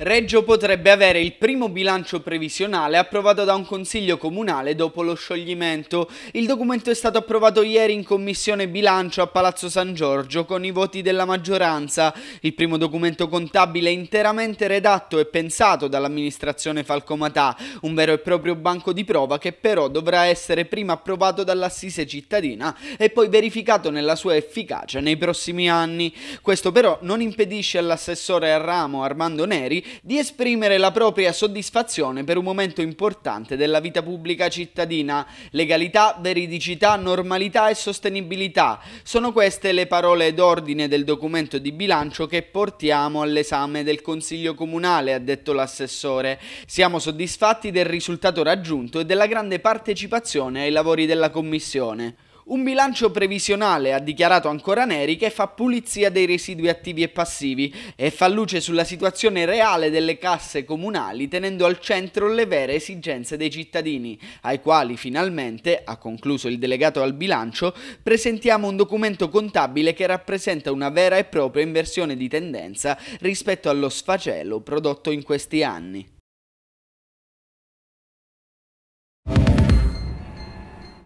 Reggio potrebbe avere il primo bilancio previsionale approvato da un consiglio comunale dopo lo scioglimento. Il documento è stato approvato ieri in commissione bilancio a Palazzo San Giorgio con i voti della maggioranza. Il primo documento contabile interamente redatto e pensato dall'amministrazione Falcomatà, un vero e proprio banco di prova che però dovrà essere prima approvato dall'assise cittadina e poi verificato nella sua efficacia nei prossimi anni. Questo però non impedisce all'assessore al ramo Armando Neri di esprimere la propria soddisfazione per un momento importante della vita pubblica cittadina. Legalità, veridicità, normalità e sostenibilità sono queste le parole d'ordine del documento di bilancio che portiamo all'esame del Consiglio Comunale, ha detto l'assessore. Siamo soddisfatti del risultato raggiunto e della grande partecipazione ai lavori della Commissione. Un bilancio previsionale, ha dichiarato ancora Neri, che fa pulizia dei residui attivi e passivi e fa luce sulla situazione reale delle casse comunali tenendo al centro le vere esigenze dei cittadini, ai quali finalmente, ha concluso il delegato al bilancio, presentiamo un documento contabile che rappresenta una vera e propria inversione di tendenza rispetto allo sfacelo prodotto in questi anni.